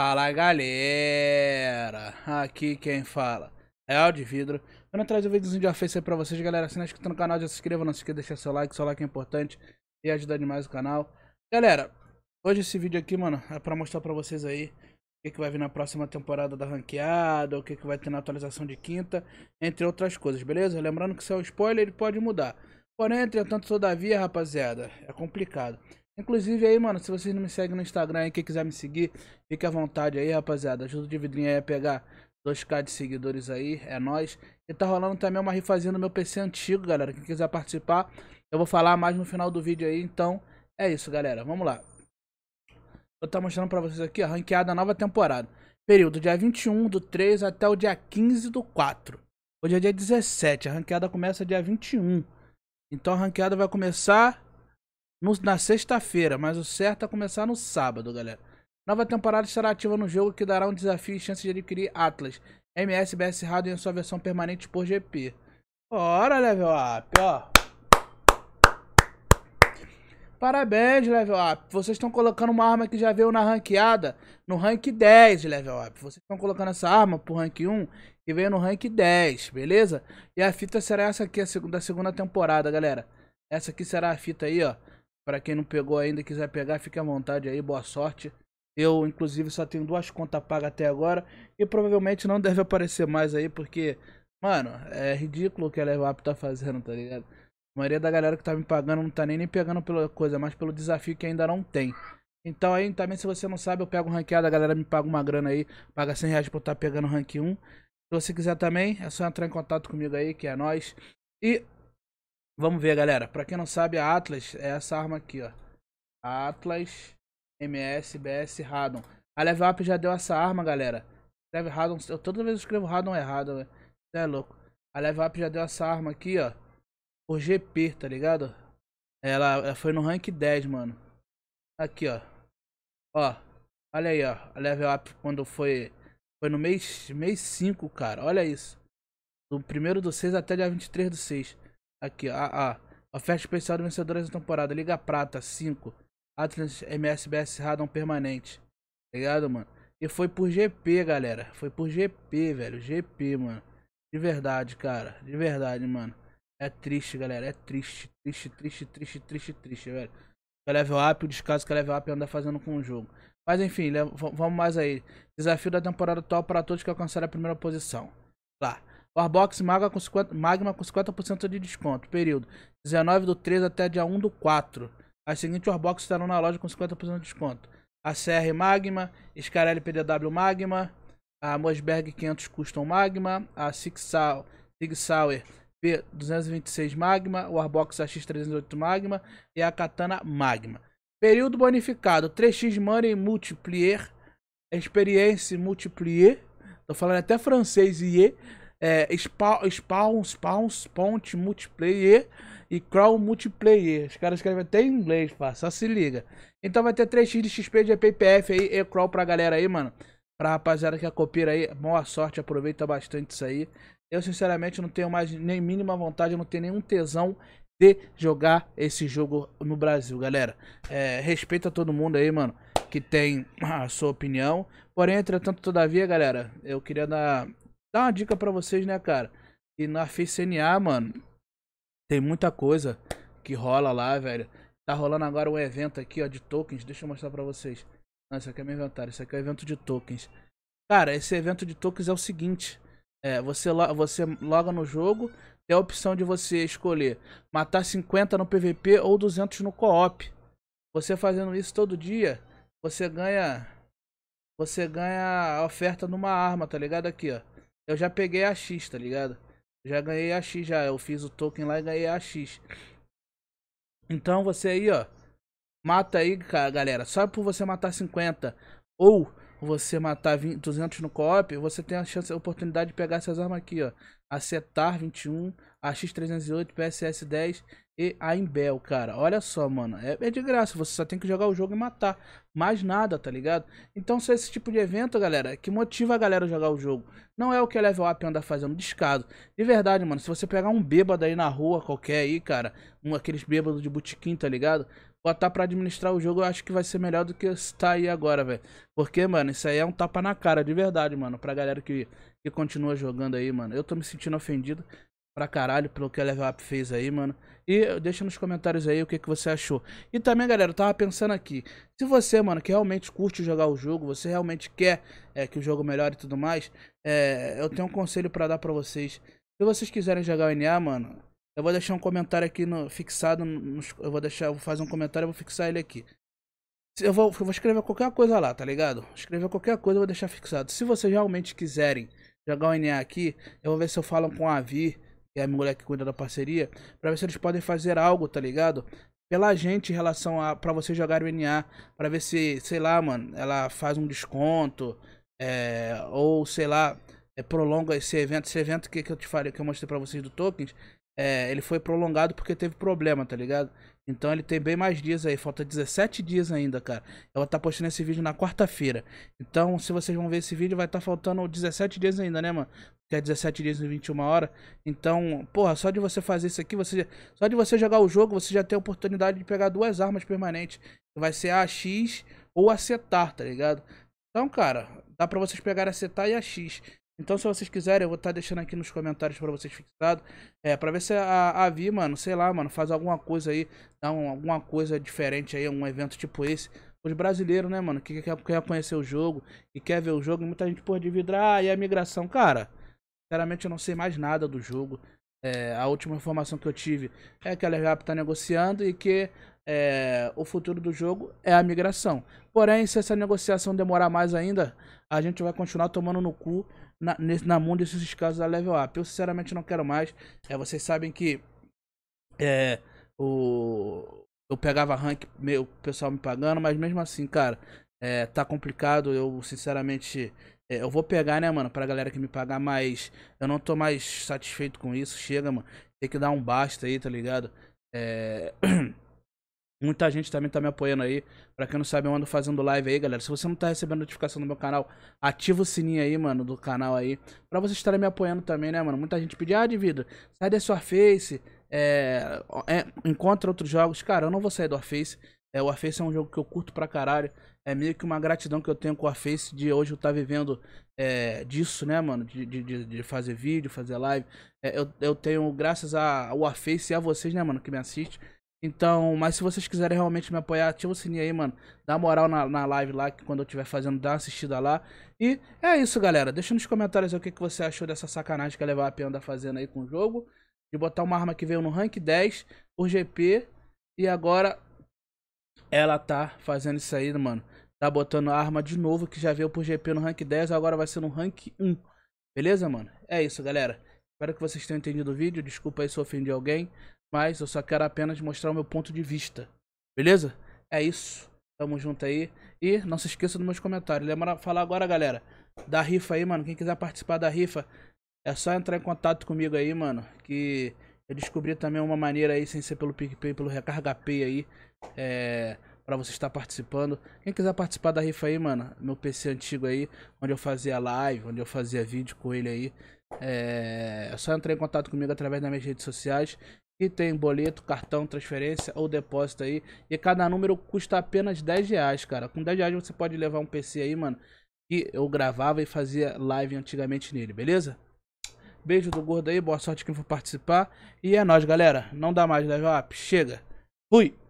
Fala galera, aqui quem fala é o de vidro. Eu não trago o de Face para pra vocês, galera. Se não é inscrito no canal, já se inscreva, não se esqueça de deixar seu like, seu like é importante e ajuda demais o canal. Galera, hoje esse vídeo aqui, mano, é pra mostrar pra vocês aí o que, que vai vir na próxima temporada da ranqueada, o que, que vai ter na atualização de quinta, entre outras coisas, beleza? Lembrando que se é um spoiler, ele pode mudar. Porém, entretanto, todavia, rapaziada, é complicado. Inclusive aí, mano, se vocês não me seguem no Instagram quem quiser me seguir, fique à vontade aí, rapaziada. Ajuda o vidrinha aí a pegar 2k de seguidores aí, é nós. E tá rolando também uma rifazinha no meu PC antigo, galera. Quem quiser participar, eu vou falar mais no final do vídeo aí. Então, é isso, galera. Vamos lá. Vou estar tá mostrando pra vocês aqui, a ranqueada nova temporada. Período dia 21 do 3 até o dia 15 do 4. Hoje é dia 17, a ranqueada começa dia 21. Então a ranqueada vai começar no, na sexta-feira, mas o certo é começar no sábado, galera. Nova temporada estará ativa no jogo que dará um desafio e chance de adquirir Atlas, MS, BS Rádio em sua versão permanente por GP. Bora, level up, ó. Parabéns, level up. Vocês estão colocando uma arma que já veio na ranqueada no rank 10, level up. Vocês estão colocando essa arma pro rank 1 e veio no rank 10, beleza? E a fita será essa aqui, a segunda, da segunda temporada, galera. Essa aqui será a fita aí, ó. Para quem não pegou ainda e quiser pegar, fique à vontade aí, boa sorte. Eu, inclusive, só tenho duas contas pagas até agora e provavelmente não deve aparecer mais aí, porque, mano, é ridículo o que a Levap tá fazendo, tá ligado? A maioria da galera que tá me pagando não tá nem, nem pegando pela coisa, mas pelo desafio que ainda não tem. Então aí também se você não sabe, eu pego um ranqueado, a galera me paga uma grana aí, paga 100 reais por estar tá pegando rank 1. Se você quiser também, é só entrar em contato comigo aí, que é nós. E Vamos ver, galera. Pra quem não sabe, a Atlas é essa arma aqui, ó. Atlas MS BS Radon. A Level Up já deu essa arma, galera. Escreve Radon. Eu toda vez escrevo Radon errado, velho. é louco. A Level Up já deu essa arma aqui, ó. Por GP, tá ligado? Ela, ela foi no rank 10, mano. Aqui, ó. Ó. Olha aí, ó. A Level Up quando foi... Foi no mês, mês 5, cara. Olha isso. Do primeiro do 6 até dia 23 do 6. Aqui, a Oferta especial do vencedor da temporada. Liga Prata, 5. Atlas MSBS Radon permanente. Tá ligado, mano? E foi por GP, galera. Foi por GP, velho. GP, mano. De verdade, cara. De verdade, mano. É triste, galera. É triste, triste, triste, triste, triste, triste, velho. Que level up, o descaso que a level up anda fazendo com o jogo. Mas enfim, vamos mais aí. Desafio da temporada atual para todos que alcançaram a primeira posição. Lá. Warbox Magma com 50%, Magma com 50 de desconto. Período 19 do 3 até dia 1 do 4. As seguintes Warbox estarão na loja com 50% de desconto. A CR Magma, Scarelli PDW Magma, a Mosberg 500 Custom Magma, a Six Sour, Sauer P226 Magma, o Arbox AX308 Magma e a Katana Magma. Período bonificado: 3x Money Multiplier, Experience Multiplier. Tô falando até francês e é, Spawn, Spawn, Spawn, Spawn Multiplayer e Crawl Multiplayer. Os caras escrevem até em inglês, pá, só se liga. Então vai ter 3x de XP de PPF aí e Crawl pra galera aí, mano. Pra rapaziada que a é copira aí, boa sorte, aproveita bastante isso aí. Eu sinceramente não tenho mais nem mínima vontade, não tenho nenhum tesão de jogar esse jogo no Brasil, galera. É, respeita todo mundo aí, mano, que tem a sua opinião. Porém, entretanto, todavia, galera, eu queria dar dar uma dica para vocês, né, cara? E na FCNA, mano, tem muita coisa que rola lá, velho. Tá rolando agora um evento aqui, ó, de tokens. Deixa eu mostrar pra vocês. Não, isso aqui é meu inventário. Isso aqui é evento de tokens. Cara, esse evento de tokens é o seguinte. É, você, lo você loga no jogo, tem a opção de você escolher matar 50 no PVP ou 200 no co-op. Você fazendo isso todo dia, você ganha... Você ganha a oferta numa arma, tá ligado? Aqui, ó. Eu já peguei a X, tá ligado? Já ganhei a X já. Eu fiz o token lá e ganhei a X. Então você aí, ó. Mata aí, cara, galera. Só por você matar 50 ou você matar 20, 200 no co-op, você tem a chance, a oportunidade de pegar essas armas aqui, ó. A Cetar 21, a X308, PSS 10 e a Imbel, cara. Olha só, mano. É, é, de graça, você só tem que jogar o jogo e matar. Mais nada, tá ligado? Então, se esse tipo de evento, galera, que motiva a galera a jogar o jogo. Não é o que a Level Up anda fazendo, descaso. De verdade, mano, se você pegar um bêbado aí na rua, qualquer aí, cara, um aqueles bêbados de botiquim, tá ligado? botar pra administrar o jogo, eu acho que vai ser melhor do que está aí agora, velho. Porque, mano, isso aí é um tapa na cara, de verdade, mano. Pra galera que, que continua jogando aí, mano. Eu tô me sentindo ofendido pra caralho pelo que a Level Up fez aí, mano. E deixa nos comentários aí o que, que você achou. E também, galera, eu tava pensando aqui. Se você, mano, que realmente curte jogar o jogo, você realmente quer é, que o jogo melhore e tudo mais, é, eu tenho um conselho para dar pra vocês. Se vocês quiserem jogar o NA, mano, eu vou deixar um comentário aqui no, fixado. Nos, eu vou deixar, vou fazer um comentário e vou fixar ele aqui. Eu vou, eu vou, escrever qualquer coisa lá, tá ligado? Escrever qualquer coisa eu vou deixar fixado. Se vocês realmente quiserem jogar o NA aqui, eu vou ver se eu falo com a Avi, que é a mulher que cuida da parceria, pra ver se eles podem fazer algo, tá ligado? Pela gente em relação a. pra vocês jogarem o NA, pra ver se, sei lá, mano, ela faz um desconto, é, ou sei lá, é, prolonga esse evento, esse evento que, que eu te falei, que eu mostrei pra vocês do Tokens é, ele foi prolongado porque teve problema, tá ligado? Então ele tem bem mais dias aí, falta 17 dias ainda, cara. Eu vou estar tá postando esse vídeo na quarta-feira. Então, se vocês vão ver esse vídeo, vai estar tá faltando 17 dias ainda, né, mano? Que é 17 dias e 21 horas. Então, porra, só de você fazer isso aqui, você só de você jogar o jogo, você já tem a oportunidade de pegar duas armas permanentes. Vai ser a AX ou a Cetar, tá ligado? Então, cara, dá pra vocês pegarem a Cetar e a X. Então, se vocês quiserem, eu vou estar tá deixando aqui nos comentários para vocês fixado. É, para ver se a, a Vi, mano, sei lá, mano, faz alguma coisa aí. Dá um, alguma coisa diferente aí, um evento tipo esse. Os brasileiros, né, mano, que quer, quer conhecer o jogo, e quer ver o jogo. Muita gente, de vidro, ah, e a migração. Cara, sinceramente, eu não sei mais nada do jogo. É, a última informação que eu tive é que a Legap tá negociando e que é, o futuro do jogo é a migração. Porém, se essa negociação demorar mais ainda, a gente vai continuar tomando no cu na, nesse, na mão desses casos da level up. Eu sinceramente não quero mais. É, vocês sabem que é, o, eu pegava rank, meu, o pessoal me pagando, mas mesmo assim, cara, é, tá complicado. Eu sinceramente. É, eu vou pegar, né, mano, pra galera que me pagar, mas eu não tô mais satisfeito com isso. Chega, mano. Tem que dar um basta aí, tá ligado? É. Muita gente também tá me apoiando aí. Pra quem não sabe, eu ando fazendo live aí, galera. Se você não tá recebendo notificação do meu canal, ativa o sininho aí, mano, do canal aí. Pra vocês estarem me apoiando também, né, mano? Muita gente pediu ah, de vida, sai da sua face, é, é, encontra outros jogos. Cara, eu não vou sair do Warface. É, o Warface é um jogo que eu curto pra caralho. É meio que uma gratidão que eu tenho com o Warface de hoje eu estar tá vivendo é, disso, né, mano? De, de, de fazer vídeo, fazer live. É, eu, eu tenho, graças ao Warface e a vocês, né, mano, que me assistem então, mas se vocês quiserem realmente me apoiar, ativa o sininho aí, mano. Dá moral na, na live lá, que quando eu estiver fazendo, dá uma assistida lá. E é isso, galera. Deixa nos comentários o que, que você achou dessa sacanagem que a Levar a Pian tá fazendo aí com o jogo. De botar uma arma que veio no rank 10 por GP. E agora ela tá fazendo isso aí, mano. Tá botando arma de novo que já veio por GP no rank 10, agora vai ser no rank 1. Beleza, mano? É isso, galera. Espero que vocês tenham entendido o vídeo. Desculpa aí se eu ofendi alguém. Mas eu só quero apenas mostrar o meu ponto de vista. Beleza? É isso. Tamo junto aí. E não se esqueça dos meus comentários. Lembra falar agora, galera. Da rifa aí, mano. Quem quiser participar da rifa, é só entrar em contato comigo aí, mano. Que eu descobri também uma maneira aí, sem ser pelo PicPay, pelo RecargaPay aí. É para você estar participando. Quem quiser participar da rifa aí, mano, meu PC antigo aí, onde eu fazia live, onde eu fazia vídeo com ele aí, é só entrar em contato comigo através das minhas redes sociais. E tem boleto, cartão, transferência ou depósito aí. E cada número custa apenas 10 reais, cara. Com 10 reais você pode levar um PC aí, mano. E eu gravava e fazia live antigamente nele, beleza? Beijo do gordo aí, boa sorte quem for participar. E é nóis, galera. Não dá mais, Level né, Up. Chega. Fui!